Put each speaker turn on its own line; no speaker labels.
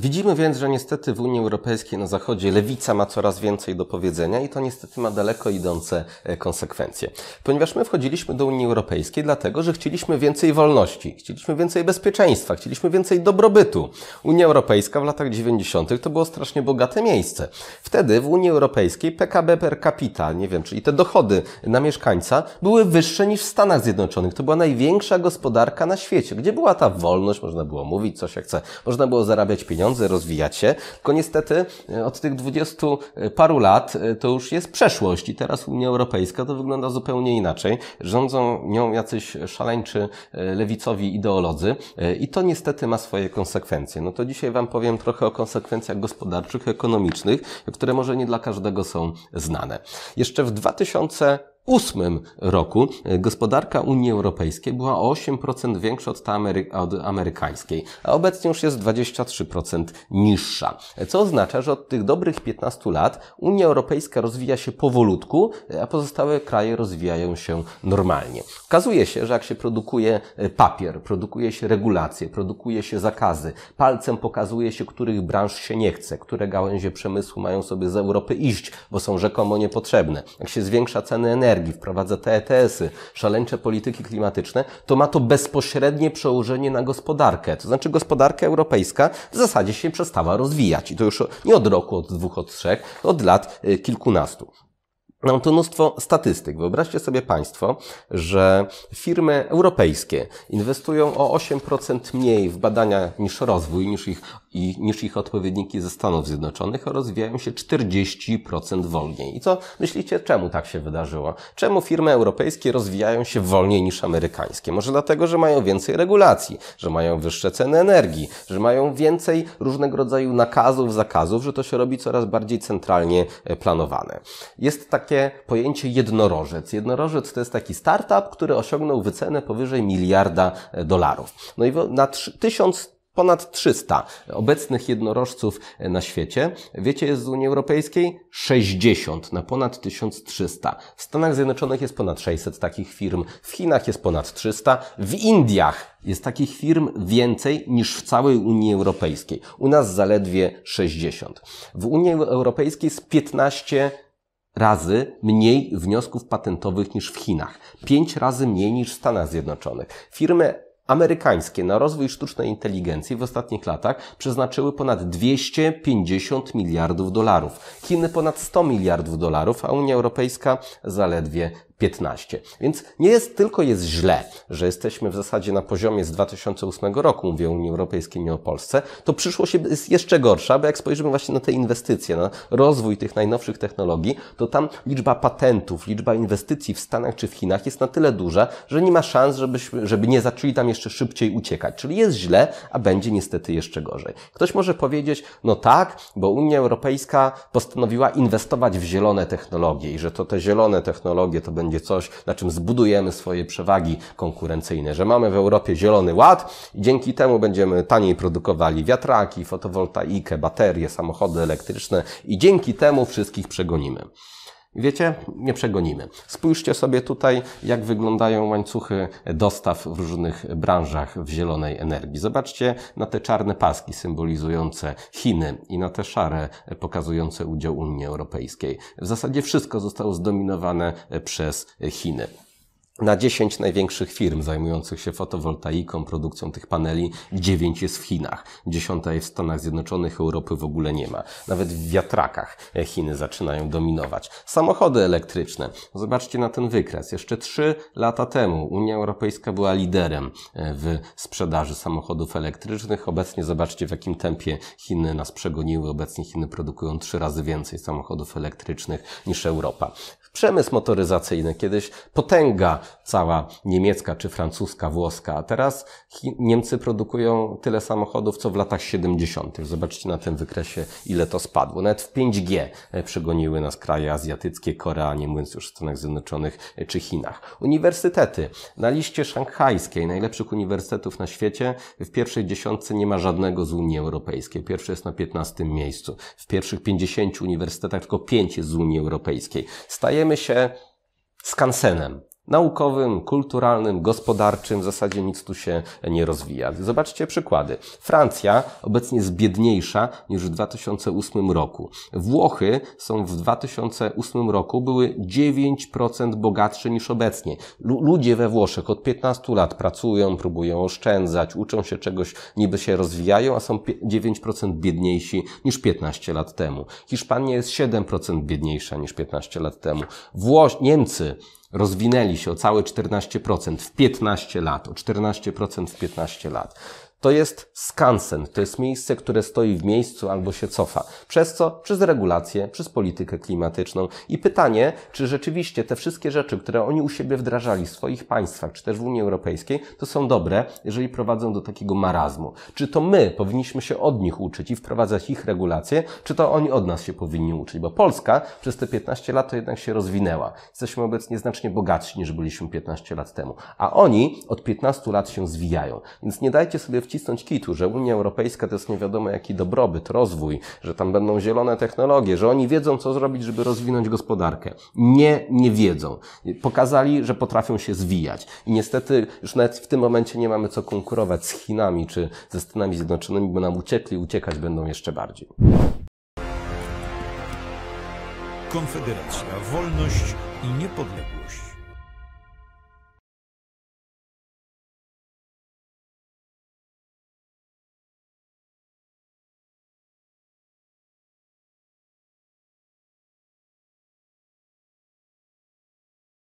Widzimy więc, że niestety w Unii Europejskiej na Zachodzie lewica ma coraz więcej do powiedzenia i to niestety ma daleko idące e, konsekwencje. Ponieważ my wchodziliśmy do Unii Europejskiej dlatego, że chcieliśmy więcej wolności, chcieliśmy więcej bezpieczeństwa, chcieliśmy więcej dobrobytu. Unia Europejska w latach 90. to było strasznie bogate miejsce. Wtedy w Unii Europejskiej PKB per capita, nie wiem, czyli te dochody na mieszkańca były wyższe niż w Stanach Zjednoczonych. To była największa gospodarka na świecie, gdzie była ta wolność, można było mówić co się chce, można było zarabiać pieniądze, pieniądze, rozwijać się, tylko niestety e, od tych dwudziestu e, paru lat e, to już jest przeszłość i teraz Unia Europejska to wygląda zupełnie inaczej. Rządzą nią jacyś szaleńczy lewicowi ideolodzy i to niestety ma swoje konsekwencje. No to dzisiaj Wam powiem trochę o konsekwencjach gospodarczych, ekonomicznych, które może nie dla każdego są znane. Jeszcze w 2000 2008 roku e, gospodarka Unii Europejskiej była o 8% większa od, Amery od amerykańskiej, a obecnie już jest 23% niższa. Co oznacza, że od tych dobrych 15 lat Unia Europejska rozwija się powolutku, e, a pozostałe kraje rozwijają się normalnie. Okazuje się, że jak się produkuje e, papier, produkuje się regulacje, produkuje się zakazy, palcem pokazuje się, których branż się nie chce, które gałęzie przemysłu mają sobie z Europy iść, bo są rzekomo niepotrzebne. Jak się zwiększa ceny energii, energii, wprowadza te ETS-y, szaleńcze polityki klimatyczne, to ma to bezpośrednie przełożenie na gospodarkę. To znaczy gospodarka europejska w zasadzie się przestała rozwijać. I to już nie od roku, od dwóch, od trzech, od lat y, kilkunastu. Mam tu mnóstwo statystyk. Wyobraźcie sobie Państwo, że firmy europejskie inwestują o 8% mniej w badania niż rozwój, niż ich i, niż ich odpowiedniki ze Stanów Zjednoczonych rozwijają się 40% wolniej. I co myślicie, czemu tak się wydarzyło? Czemu firmy europejskie rozwijają się wolniej niż amerykańskie? Może dlatego, że mają więcej regulacji, że mają wyższe ceny energii, że mają więcej różnego rodzaju nakazów, zakazów, że to się robi coraz bardziej centralnie e, planowane. Jest takie pojęcie jednorożec. Jednorożec to jest taki startup, który osiągnął wycenę powyżej miliarda e, dolarów. No i na tysiąc ponad 300 obecnych jednorożców na świecie. Wiecie, jest z Unii Europejskiej 60 na ponad 1300. W Stanach Zjednoczonych jest ponad 600 takich firm, w Chinach jest ponad 300, w Indiach jest takich firm więcej niż w całej Unii Europejskiej. U nas zaledwie 60. W Unii Europejskiej jest 15 razy mniej wniosków patentowych niż w Chinach, 5 razy mniej niż w Stanach Zjednoczonych. Firmy amerykańskie na rozwój sztucznej inteligencji w ostatnich latach przeznaczyły ponad 250 miliardów dolarów, Chiny ponad 100 miliardów dolarów, a Unia Europejska zaledwie 15. Więc nie jest tylko jest źle, że jesteśmy w zasadzie na poziomie z 2008 roku, mówię o Unii Europejskiej, nie o Polsce, to przyszłość jest jeszcze gorsza, bo jak spojrzymy właśnie na te inwestycje, na rozwój tych najnowszych technologii, to tam liczba patentów, liczba inwestycji w Stanach czy w Chinach jest na tyle duża, że nie ma szans, żebyśmy, żeby nie zaczęli tam jeszcze szybciej uciekać. Czyli jest źle, a będzie niestety jeszcze gorzej. Ktoś może powiedzieć, no tak, bo Unia Europejska postanowiła inwestować w zielone technologie i że to te zielone technologie to będzie będzie coś, na czym zbudujemy swoje przewagi konkurencyjne, że mamy w Europie zielony ład i dzięki temu będziemy taniej produkowali wiatraki, fotowoltaikę, baterie, samochody elektryczne i dzięki temu wszystkich przegonimy. Wiecie, nie przegonimy. Spójrzcie sobie tutaj, jak wyglądają łańcuchy dostaw w różnych branżach w zielonej energii. Zobaczcie na te czarne paski symbolizujące Chiny i na te szare pokazujące udział Unii Europejskiej. W zasadzie wszystko zostało zdominowane przez Chiny na 10 największych firm zajmujących się fotowoltaiką, produkcją tych paneli, 9 jest w Chinach, 10 jest w Stanach Zjednoczonych, Europy w ogóle nie ma. Nawet w wiatrakach e, Chiny zaczynają dominować. Samochody elektryczne. Zobaczcie na ten wykres. Jeszcze 3 lata temu Unia Europejska była liderem e, w sprzedaży samochodów elektrycznych. Obecnie zobaczcie w jakim tempie Chiny nas przegoniły. Obecnie Chiny produkują 3 razy więcej samochodów elektrycznych niż Europa przemysł motoryzacyjny, kiedyś potęga cała niemiecka czy francuska, włoska. A teraz Niemcy produkują tyle samochodów, co w latach 70. Zobaczcie na tym wykresie, ile to spadło. Nawet w 5G e, przegoniły nas kraje azjatyckie, Korea, nie mówiąc już o Stanach Zjednoczonych e, czy Chinach. Uniwersytety. Na liście szanghajskiej najlepszych uniwersytetów na świecie w pierwszej dziesiątce nie ma żadnego z Unii Europejskiej. Pierwszy jest na 15 miejscu. W pierwszych 50 uniwersytetach tylko 5 jest z Unii Europejskiej. Stajemy się skansenem naukowym, kulturalnym, gospodarczym w zasadzie nic tu się nie rozwija. Zobaczcie przykłady. Francja obecnie jest biedniejsza niż w 2008 roku. Włochy są w 2008 roku były 9% bogatsze niż obecnie. ludzie we Włoszech od 15 lat pracują, próbują oszczędzać, uczą się czegoś, niby się rozwijają, a są 9% biedniejsi niż 15 lat temu. Hiszpania jest 7% biedniejsza niż 15 lat temu. Włoś Niemcy rozwinęli się o całe 14% w 15 lat, o 14% w 15 lat. To jest skansen, to jest miejsce, które stoi w miejscu albo się cofa. Przez co? Przez regulację, przez politykę klimatyczną. I pytanie, czy rzeczywiście te wszystkie rzeczy, które oni u siebie wdrażali w swoich państwach, czy też w Unii Europejskiej, to są dobre, jeżeli prowadzą do takiego marazmu. Czy to my powinniśmy się od nich uczyć i wprowadzać ich regulacje, czy to oni od nas się powinni uczyć? Bo Polska przez te 15 lat to jednak się rozwinęła. Jesteśmy obecnie znacznie bogatsi niż byliśmy 15 lat temu, a oni od 15 lat się zwijają. Więc nie dajcie sobie w wcisnąć kitu, że Unia Europejska to jest nie wiadomo jaki dobrobyt, rozwój, że tam będą zielone technologie, że oni wiedzą, co zrobić, żeby rozwinąć gospodarkę. Nie, nie wiedzą. Pokazali, że potrafią się zwijać. I niestety już nawet w tym momencie nie mamy co konkurować z Chinami czy ze Stanami Zjednoczonymi, bo nam uciekli, uciekać będą jeszcze bardziej. Konfederacja, wolność i niepodległość.